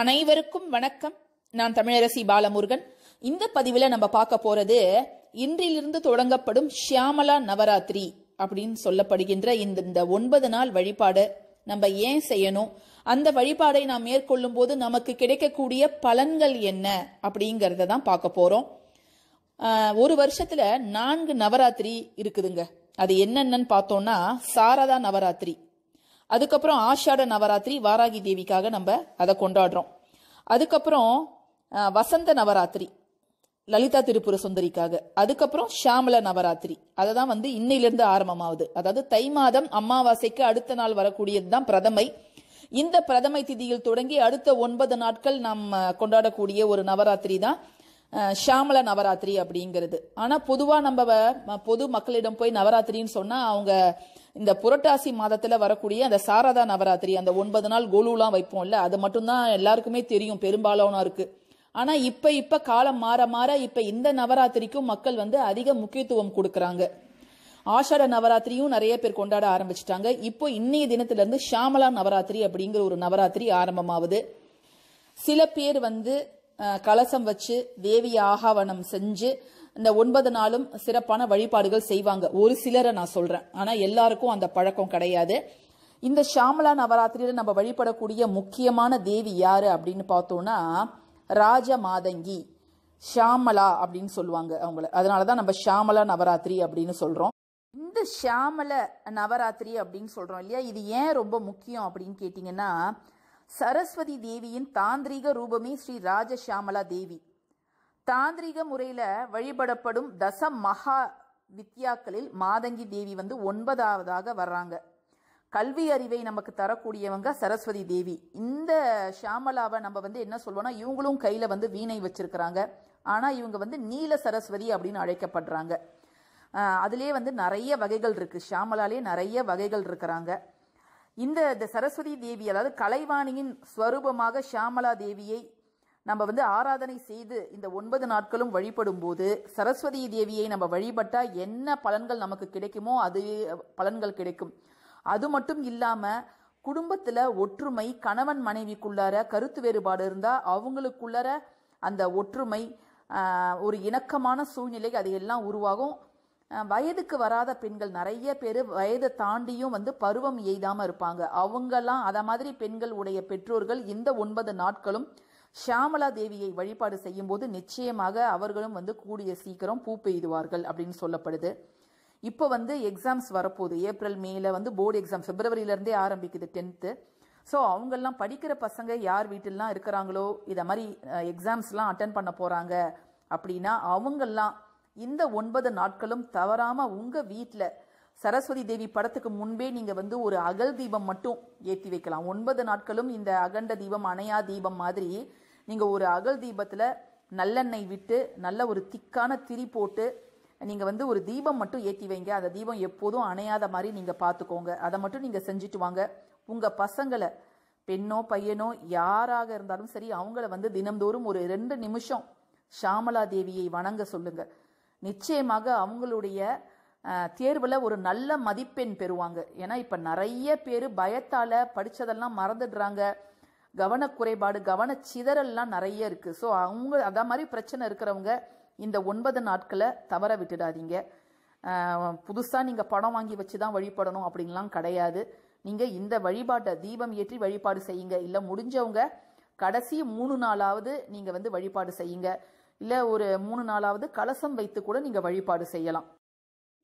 அனைவருக்கும் வணக்கம் நான் தமிழரசி பாலமுருகன் இந்த பதிவில் நம்ம பார்க்க போறது இன்றிலிருந்து தொடங்கப்படும் ஷியாமலா நவராத்திரி அப்படின்னு சொல்லப்படுகின்ற இந்த இந்த ஒன்பது நாள் வழிபாடு நம்ம ஏன் செய்யணும் அந்த வழிபாடை நாம் மேற்கொள்ளும் போது நமக்கு கிடைக்கக்கூடிய பலன்கள் என்ன அப்படிங்கிறத தான் பார்க்க போறோம் ஒரு வருஷத்துல நான்கு நவராத்திரி இருக்குதுங்க அது என்னென்னு பார்த்தோம்னா சாரதா நவராத்திரி அதுக்கப்புறம் ஆஷாட நவராத்திரி வாராகி தேவிக்காக நம்ம அதை கொண்டாடுறோம் அதுக்கப்புறம் வசந்த நவராத்திரி லலிதா திருப்புர சுந்தரிக்காக அதுக்கப்புறம் ஷாமல நவராத்திரி அதை தான் வந்து இன்னையிலிருந்து ஆரம்பமாகுது அதாவது தை மாதம் அமாவாசைக்கு அடுத்த நாள் வரக்கூடியது தான் பிரதமை இந்த பிரதமை திதியில் தொடங்கி அடுத்த ஒன்பது நாட்கள் நாம் கொண்டாடக்கூடிய ஒரு நவராத்திரி தான் ஷாமல நவராத்திரி அப்படிங்கிறது ஆனால் பொதுவாக நம்ம பொது மக்களிடம் போய் நவராத்திரின்னு சொன்னால் அவங்க இந்த புரட்டாசி மாதத்துல வரக்கூடிய அந்த சாரதா நவராத்திரி அந்த ஒன்பது நாள் கோலுலாம் வைப்போம்ல அது மட்டும்தான் எல்லாருக்குமே தெரியும் இருக்கு ஆனா இப்ப இப்ப காலம் மாற மாற இப்ப இந்த நவராத்திரிக்கும் மக்கள் வந்து அதிக முக்கியத்துவம் கொடுக்கறாங்க ஆஷாட நவராத்திரியும் நிறைய பேர் கொண்டாட ஆரம்பிச்சிட்டாங்க இப்போ இன்னைய தினத்துல இருந்து ஷாமலா நவராத்திரி அப்படிங்கிற ஒரு நவராத்திரி ஆரம்பமாகுது சில பேர் வந்து கலசம் வச்சு தேவி ஆகாவனம் செஞ்சு இந்த ஒன்பது நாளும் சிறப்பான வழிபாடுகள் செய்வாங்க ஒரு சிலரை நான் சொல்றேன் ஆனா எல்லாருக்கும் அந்த பழக்கம் கிடையாது இந்த ஷாமலா நவராத்திரியில நம்ம வழிபடக்கூடிய முக்கியமான தேவி யாரு அப்படின்னு பார்த்தோம்னா ராஜ மாதங்கி ஷாமலா அப்படின்னு சொல்லுவாங்க அவங்கள அதனாலதான் தான் நம்ம ஷாமலா நவராத்திரி அப்படின்னு சொல்கிறோம் இந்த ஷியாமல நவராத்திரி அப்படின்னு சொல்கிறோம் இல்லையா இது ஏன் ரொம்ப முக்கியம் அப்படின்னு கேட்டீங்கன்னா சரஸ்வதி தேவியின் தாந்திரிக ரூபமே ஸ்ரீ ராஜ ஷியாமலா தேவி தாந்திரிக முறையில் வழிபடப்படும் தச மகா வித்யாக்களில் மாதங்கி தேவி வந்து ஒன்பதாவதாக வர்றாங்க கல்வி அறிவை நமக்கு தரக்கூடியவங்க சரஸ்வதி தேவி இந்த ஷியாமலாவை நம்ம வந்து என்ன சொல்லுவோம்னா இவங்களும் கையில் வந்து வீணை வச்சிருக்கிறாங்க ஆனால் இவங்க வந்து நீல சரஸ்வதி அப்படின்னு அழைக்கப்படுறாங்க அதுலேயே வந்து நிறைய வகைகள் இருக்குது ஷியாமலாலே நிறைய வகைகள் இருக்கிறாங்க இந்த சரஸ்வதி தேவி அதாவது கலைவாணியின் ஸ்வரூபமாக ஷியாமலா தேவியை நம்ம வந்து ஆராதனை செய்து இந்த ஒன்பது நாட்களும் வழிபடும் போது சரஸ்வதி தேவியை நம்ம வழிபட்டால் என்ன பலன்கள் நமக்கு கிடைக்குமோ அது பலன்கள் கிடைக்கும் அது மட்டும் இல்லாமல் குடும்பத்தில் ஒற்றுமை கணவன் மனைவிக்குள்ளார கருத்து வேறுபாடு இருந்தால் அவங்களுக்குள்ளார அந்த ஒற்றுமை ஒரு இணக்கமான சூழ்நிலை அது எல்லாம் உருவாகும் வயதுக்கு வராத பெண்கள் நிறைய பேர் வயதை தாண்டியும் வந்து பருவம் எய்தாமல் இருப்பாங்க அவங்கெல்லாம் அதை மாதிரி பெண்கள் உடைய பெற்றோர்கள் இந்த ஒன்பது நாட்களும் ஷியாமலா தேவியை வழிபாடு செய்யும் போது நிச்சயமாக அவர்களும் வந்து கூடிய சீக்கிரம் பூ பெய்துவார்கள் அப்படின்னு சொல்லப்படுது இப்போ வந்து எக்ஸாம்ஸ் வரப்போகுது ஏப்ரல் மேல வந்து போர்டு எக்ஸாம் பிப்ரவரியிலேருந்தே ஆரம்பிக்குது டென்த்து ஸோ அவங்கெல்லாம் படிக்கிற பசங்க யார் வீட்டிலலாம் இருக்கிறாங்களோ இதை மாதிரி எக்ஸாம்ஸ்லாம் அட்டன் பண்ண போகிறாங்க அப்படின்னா அவங்கெல்லாம் இந்த ஒன்பது நாட்களும் தவறாமல் உங்கள் வீட்டில் சரஸ்வதி தேவி படத்துக்கு முன்பே நீங்கள் வந்து ஒரு அகல் தீபம் மட்டும் ஏற்றி வைக்கலாம் ஒன்பது நாட்களும் இந்த அகண்ட தீபம் அணையா தீபம் மாதிரி நீங்கள் ஒரு அகல் தீபத்தில் நல்லெண்ணெய் விட்டு நல்ல ஒரு திக்கான திரி போட்டு நீங்கள் வந்து ஒரு தீபம் மட்டும் ஏற்றி வைங்க அந்த தீபம் எப்போதும் அணையாத மாதிரி நீங்கள் பார்த்துக்கோங்க அதை மட்டும் நீங்கள் செஞ்சுட்டு வாங்க உங்கள் பசங்களை பெண்ணோ பையனோ யாராக இருந்தாலும் சரி அவங்கள வந்து தினந்தோறும் ஒரு ரெண்டு நிமிஷம் ஷாமலா தேவியை வணங்க சொல்லுங்க நிச்சயமாக அவங்களுடைய தேர்வில் ஒரு நல்ல மதிப்பெண் பெறுவாங்க ஏன்னா இப்போ நிறைய பேர் பயத்தால் படித்ததெல்லாம் மறந்துடுறாங்க கவனக்குறைபாடு கவன சிதறல்லாம் நிறைய இருக்குது ஸோ அவங்க அதான் மாதிரி பிரச்சனை இருக்கிறவங்க இந்த ஒன்பது நாட்களை தவற விட்டுடாதீங்க புதுசாக நீங்கள் படம் வாங்கி வச்சு தான் வழிபடணும் அப்படின்லாம் கிடையாது நீங்கள் இந்த வழிபாட்டை தீபம் ஏற்றி வழிபாடு செய்யுங்க இல்லை முடிஞ்சவங்க கடைசி மூணு நாளாவது நீங்கள் வந்து வழிபாடு செய்யுங்க இல்லை ஒரு மூணு நாளாவது கலசம் வைத்து கூட நீங்கள் வழிபாடு செய்யலாம்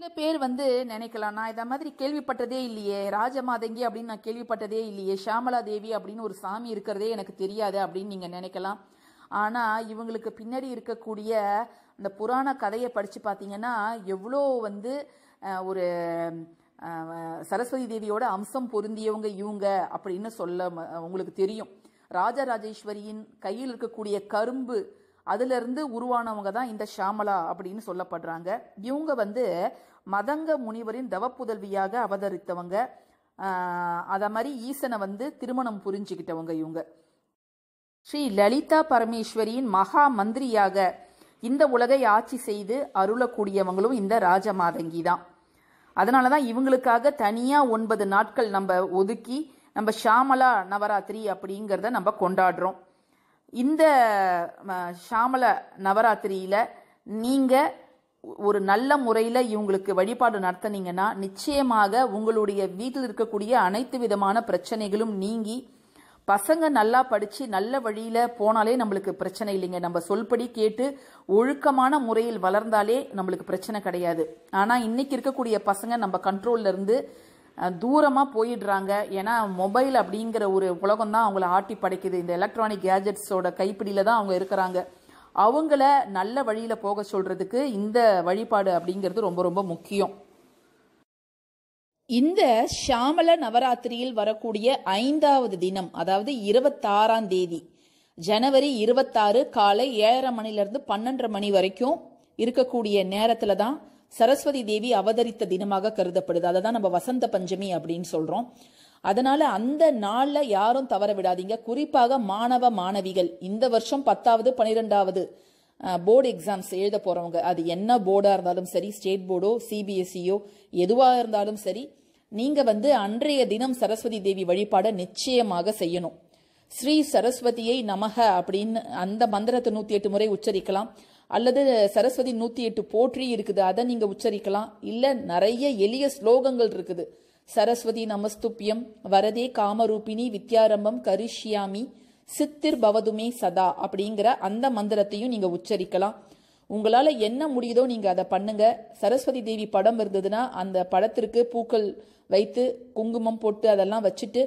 சில பேர் வந்து நினைக்கலாம் நான் இதை மாதிரி கேள்விப்பட்டதே இல்லையே ராஜமாதங்கி அப்படின்னு நான் கேள்விப்பட்டதே இல்லையே ஷியாமலா தேவி அப்படின்னு ஒரு சாமி இருக்கிறதே எனக்கு தெரியாது அப்படின்னு நீங்கள் நினைக்கலாம் ஆனால் இவங்களுக்கு பின்னாடி இருக்கக்கூடிய அந்த புராண கதையை படித்து பார்த்தீங்கன்னா எவ்வளோ வந்து ஒரு சரஸ்வதி தேவியோட அம்சம் பொருந்தியவங்க இவங்க அப்படின்னு சொல்ல உங்களுக்கு தெரியும் ராஜராஜேஸ்வரியின் கையில் இருக்கக்கூடிய கரும்பு அதிலிருந்து உருவானவங்க தான் இந்த ஷாமலா அப்படின்னு சொல்லப்படுறாங்க இவங்க வந்து மதங்க முனிவரின் தவப்புதல்வியாக அவதரித்தவங்க அதை மாதிரி ஈசனை வந்து திருமணம் புரிஞ்சுக்கிட்டவங்க இவங்க ஸ்ரீ லலிதா பரமேஸ்வரியின் மகா மந்திரியாக இந்த உலகை ஆட்சி செய்து அருளக்கூடியவங்களும் இந்த ராஜமாதங்கி தான் அதனால தான் இவங்களுக்காக தனியாக ஒன்பது நாட்கள் நம்ம ஒதுக்கி நம்ம ஷாமலா நவராத்திரி அப்படிங்கிறத நம்ம கொண்டாடுறோம் இந்த சாமல நவராத்திரியில் நீங்கள் ஒரு நல்ல முறையில் இவங்களுக்கு வழிபாடு நடத்தினீங்கன்னா நிச்சயமாக உங்களுடைய வீட்டில் இருக்கக்கூடிய அனைத்து விதமான பிரச்சனைகளும் நீங்கி பசங்க நல்லா படித்து நல்ல வழியில் போனாலே நம்மளுக்கு பிரச்சனை இல்லைங்க நம்ம சொல்படி கேட்டு ஒழுக்கமான முறையில் வளர்ந்தாலே நம்மளுக்கு பிரச்சனை கிடையாது ஆனால் இன்னைக்கு இருக்கக்கூடிய பசங்க நம்ம கண்ட்ரோல்ல இருந்து தூரமாக போயிடுறாங்க ஏன்னா மொபைல் அப்படிங்கிற ஒரு உலகம் தான் அவங்கள ஆட்டி படைக்குது இந்த எலக்ட்ரானிக் கேஜெட்ஸோட கைப்பிடியில் தான் அவங்க இருக்கிறாங்க அவங்கள நல்ல வழியில் போக சொல்கிறதுக்கு இந்த வழிபாடு அப்படிங்கிறது ரொம்ப ரொம்ப முக்கியம் இந்த ஷாமல நவராத்திரியில் வரக்கூடிய ஐந்தாவது தினம் அதாவது இருபத்தாறாம் தேதி ஜனவரி இருபத்தாறு காலை ஏழரை மணிலேருந்து பன்னெண்டரை மணி வரைக்கும் இருக்கக்கூடிய நேரத்தில் தான் சரஸ்வதி தேவி அவதரித்த தினமாக கருதப்படுது அதை தான் நம்ம வசந்த பஞ்சமி அப்படின்னு சொல்கிறோம் அதனால் அந்த நாளில் யாரும் தவற விடாதீங்க குறிப்பாக மாணவ மாணவிகள் இந்த வருஷம் பத்தாவது பன்னிரெண்டாவது போர்டு எக்ஸாம்ஸ் எழுத போகிறவங்க அது என்ன போர்டாக இருந்தாலும் சரி ஸ்டேட் போர்டோ சிபிஎஸ்சியோ எதுவாக இருந்தாலும் சரி நீங்கள் வந்து அன்றைய தினம் சரஸ்வதி தேவி வழிபாடை நிச்சயமாக செய்யணும் ஸ்ரீ சரஸ்வதியை நமக அப்படின்னு அந்த மந்திரத்தை நூற்றி எட்டு முறை உச்சரிக்கலாம் அல்லது சரஸ்வதி நூற்றி எட்டு போற்றி இருக்குது அதை நீங்கள் உச்சரிக்கலாம் இல்லை நிறைய எளிய ஸ்லோகங்கள் இருக்குது சரஸ்வதி நமஸ்துப்பியம் வரதே காமரூபிணி வித்யாரம்பம் கரிஷியாமி சித்திர் பவதுமே சதா அப்படிங்கிற அந்த மந்திரத்தையும் நீங்கள் உச்சரிக்கலாம் உங்களால் என்ன முடியுதோ நீங்கள் அதை பண்ணுங்க சரஸ்வதி தேவி படம் இருந்ததுன்னா அந்த படத்திற்கு பூக்கள் வைத்து குங்குமம் போட்டு அதெல்லாம் வச்சுட்டு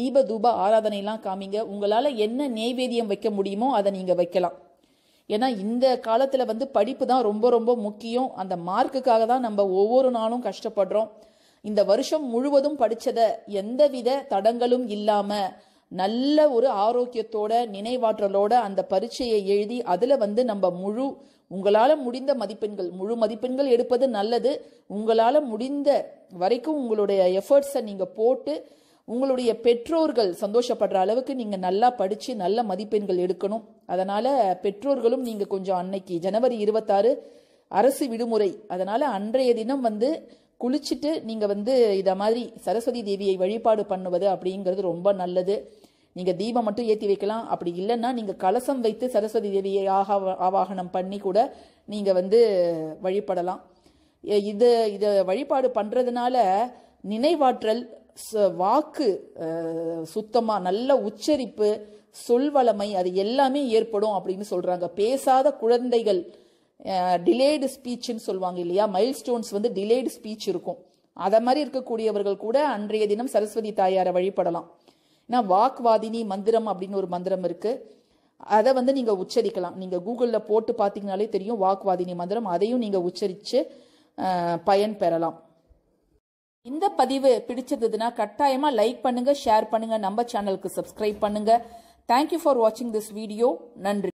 தீப தூப எல்லாம் காமிங்க உங்களால் என்ன நெய்வேதியம் வைக்க முடியுமோ அதை நீங்கள் வைக்கலாம் ஏன்னா இந்த காலத்தில் வந்து படிப்பு தான் ரொம்ப ரொம்ப முக்கியம் அந்த மார்க்குக்காக தான் நம்ம ஒவ்வொரு நாளும் கஷ்டப்படுறோம் இந்த வருஷம் முழுவதும் படித்ததை எந்தவித தடங்களும் இல்லாமல் நல்ல ஒரு ஆரோக்கியத்தோட நினைவாற்றலோட அந்த பரீட்சையை எழுதி அதில் வந்து நம்ம முழு உங்களால் முடிந்த மதிப்பெண்கள் முழு மதிப்பெண்கள் எடுப்பது நல்லது உங்களால் முடிந்த வரைக்கும் உங்களுடைய எஃபர்ட்ஸை நீங்கள் போட்டு உங்களுடைய பெற்றோர்கள் சந்தோஷப்படுற அளவுக்கு நீங்கள் நல்லா படித்து நல்ல மதிப்பெண்கள் எடுக்கணும் அதனால் பெற்றோர்களும் நீங்கள் கொஞ்சம் அன்னைக்கு ஜனவரி இருபத்தாறு அரசு விடுமுறை அதனால் அன்றைய தினம் வந்து குளிச்சுட்டு நீங்கள் வந்து இதை மாதிரி சரஸ்வதி தேவியை வழிபாடு பண்ணுவது அப்படிங்கிறது ரொம்ப நல்லது நீங்கள் தீபம் மட்டும் ஏற்றி வைக்கலாம் அப்படி இல்லைன்னா நீங்கள் கலசம் வைத்து சரஸ்வதி தேவியை ஆகா ஆவாகனம் பண்ணி கூட நீங்கள் வந்து வழிபடலாம் இது இதை வழிபாடு பண்ணுறதுனால நினைவாற்றல் வாக்கு சுத்தமாக நல்ல உச்சரிப்பு சொல்வளமை அது எல்லாமே ஏற்படும் அப்படின்னு சொல்கிறாங்க பேசாத குழந்தைகள் டிலேடு ஸ்பீச்சுன்னு சொல்லுவாங்க இல்லையா மைல் ஸ்டோன்ஸ் வந்து டிலேடு ஸ்பீச் இருக்கும் அதை மாதிரி இருக்கக்கூடியவர்கள் கூட அன்றைய தினம் சரஸ்வதி தாயாரை வழிபடலாம் ஏன்னா வாக்வாதினி மந்திரம் அப்படின்னு ஒரு மந்திரம் இருக்குது அதை வந்து நீங்கள் உச்சரிக்கலாம் நீங்கள் கூகுளில் போட்டு பார்த்தீங்கனாலே தெரியும் வாக்வாதினி மந்திரம் அதையும் நீங்கள் உச்சரித்து பயன் பெறலாம் இந்த பதிவு பிடிச்சிருந்ததுன்னா கட்டாயமா லைக் பண்ணுங்க ஷேர் பண்ணுங்க நம்ம சேனலுக்கு சப்ஸ்கிரைப் பண்ணுங்க தேங்க்யூ ஃபார் வாட்சிங் திஸ் வீடியோ நன்றி